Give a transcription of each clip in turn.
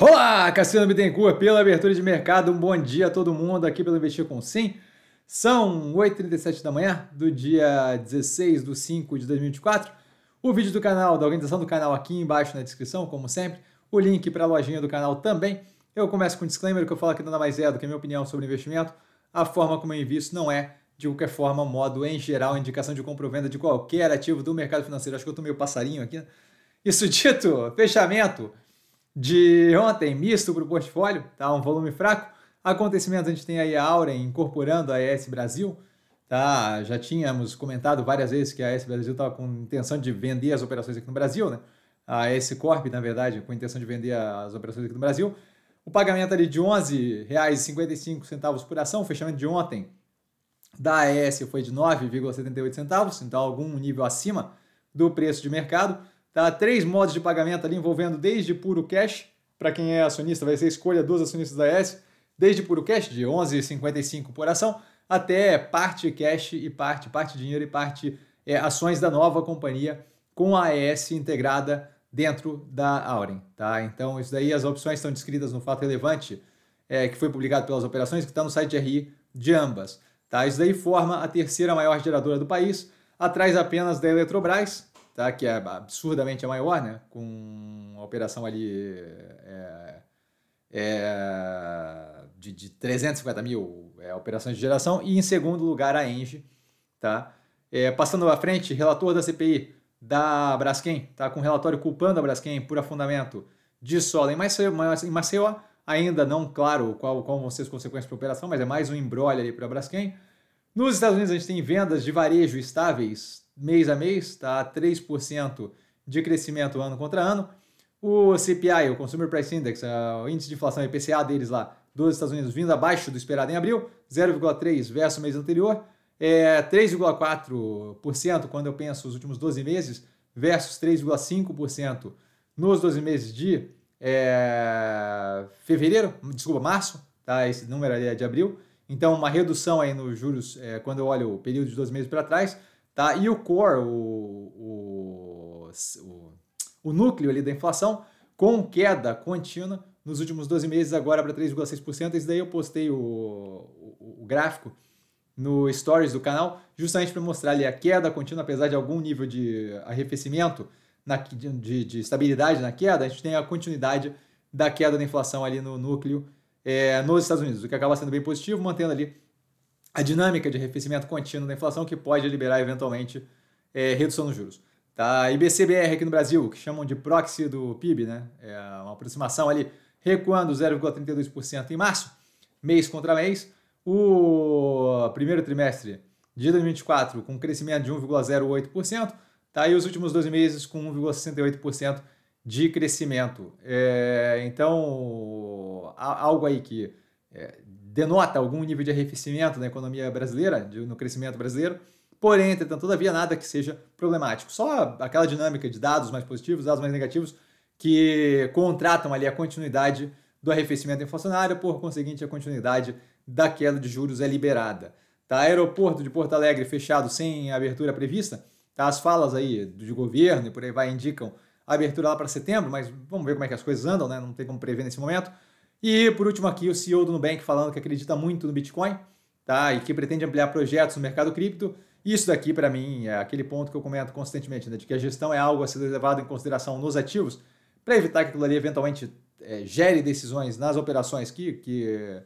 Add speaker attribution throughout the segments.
Speaker 1: Olá, Cassiano Bittencourt, pela abertura de mercado. Um bom dia a todo mundo aqui pelo Investir com Sim. São 8h37 da manhã do dia 16 de 5 de 2024. O vídeo do canal, da organização do canal aqui embaixo na descrição, como sempre. O link para a lojinha do canal também. Eu começo com um disclaimer que eu falo aqui nada mais é do que a minha opinião sobre investimento. A forma como eu invisto não é, de qualquer forma, modo em geral, indicação de compra ou venda de qualquer ativo do mercado financeiro. Acho que eu tô meio passarinho aqui. Né? Isso dito, fechamento de ontem, misto para o portfólio, tá? Um volume fraco. acontecimentos a gente tem aí a Auren incorporando a AES Brasil, tá? Já tínhamos comentado várias vezes que a AES Brasil estava com intenção de vender as operações aqui no Brasil, né? A AES Corp, na verdade, com intenção de vender as operações aqui no Brasil. O pagamento ali de R$ 11,55 por ação, o fechamento de ontem da AES foi de 9,78 centavos, então algum nível acima do preço de mercado. Tá? Três modos de pagamento ali envolvendo desde puro cash, para quem é acionista vai ser escolha dos acionistas da S, desde puro cash de 11,55 por ação até parte cash e parte parte dinheiro e parte é, ações da nova companhia com a AES integrada dentro da Auren, tá? Então isso daí as opções estão descritas no fato relevante é, que foi publicado pelas operações que está no site de RI de ambas, tá? Isso daí forma a terceira maior geradora do país, atrás apenas da Eletrobras, tá? que é absurdamente a maior, né? com a operação ali é, é, de, de 350 mil é, operações de geração, e em segundo lugar a Engie. Tá? É, passando à frente, relator da CPI da Braskem, tá? com relatório culpando a Braskem por afundamento de solo em Maceió, em Maceió ainda não claro qual, qual vão ser as consequências para a operação, mas é mais um embrolho ali para a Braskem. Nos Estados Unidos a gente tem vendas de varejo estáveis mês a mês, está 3% de crescimento ano contra ano. O CPI, o Consumer Price Index, é o índice de inflação IPCA deles lá, dos Estados Unidos, vindo abaixo do esperado em abril, 0,3 versus o mês anterior, é 3,4% quando eu penso os últimos 12 meses, versus 3,5% nos 12 meses de é, fevereiro, desculpa, março, tá? Esse número ali é de abril. Então, uma redução aí nos juros, é, quando eu olho o período de 12 meses para trás, Tá? E o core, o, o, o, o núcleo ali da inflação, com queda contínua nos últimos 12 meses, agora para 3,6%. Isso daí eu postei o, o, o, gráfico no Stories do canal, justamente para mostrar ali a queda contínua, apesar de algum nível de arrefecimento, na, de, de estabilidade na queda, a gente tem a continuidade da queda da inflação ali no núcleo é, nos Estados Unidos, o que acaba sendo bem positivo, mantendo ali a dinâmica de arrefecimento contínuo da inflação que pode liberar eventualmente é, redução nos juros. Tá? IBCBR aqui no Brasil, que chamam de proxy do PIB, né? É uma aproximação ali, recuando 0,32% em março, mês contra mês. O primeiro trimestre de 2024 com crescimento de 1,08%, tá? e os últimos 12 meses com 1,68% de crescimento. É, então, algo aí que é, denota algum nível de arrefecimento na economia brasileira, de, no crescimento brasileiro. Porém, entretanto, todavia, nada que seja problemático. Só aquela dinâmica de dados mais positivos, dados mais negativos, que contratam ali a continuidade do arrefecimento inflacionário, por conseguinte, a continuidade da queda de juros é liberada. Tá? Aeroporto de Porto Alegre fechado sem abertura prevista. Tá? As falas aí de governo e por aí vai indicam a abertura lá para setembro, mas vamos ver como é que as coisas andam, né? não tem como prever nesse momento. E por último aqui, o CEO do Nubank falando que acredita muito no Bitcoin, tá? E que pretende ampliar projetos no mercado cripto. Isso daqui, para mim, é aquele ponto que eu comento constantemente, né? De que a gestão é algo a ser levado em consideração nos ativos para evitar que aquilo ali eventualmente é, gere decisões nas operações que, que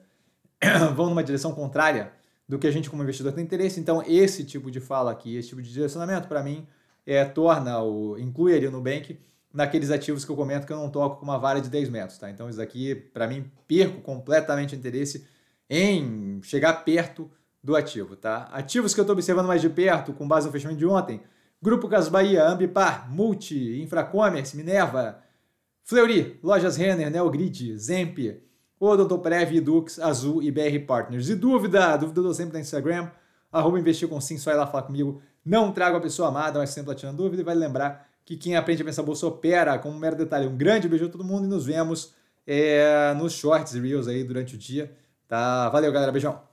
Speaker 1: vão numa direção contrária do que a gente como investidor tem interesse. Então, esse tipo de fala aqui, esse tipo de direcionamento, para mim, é, torna o inclui ali o Nubank naqueles ativos que eu comento que eu não toco com uma vara de 10 metros, tá? Então isso aqui, para mim, perco completamente o interesse em chegar perto do ativo, tá? Ativos que eu estou observando mais de perto, com base no fechamento de ontem, Grupo Casas Bahia, Ambipar, Multi, Infracommerce, Minerva, Fleury, Lojas Renner, Neogrid, Zemp, Odontoprev, Edux, Azul e BR Partners. E dúvida? Dúvida eu dou sempre no Instagram, arroba investir com sim, só ir lá falar comigo. Não trago a pessoa amada, mas sempre lá tirando dúvida e vai lembrar que quem aprende a pensar bolsa opera. Como um mero detalhe, um grande beijo a todo mundo e nos vemos é, nos shorts e reels aí durante o dia. Tá? Valeu, galera. Beijão.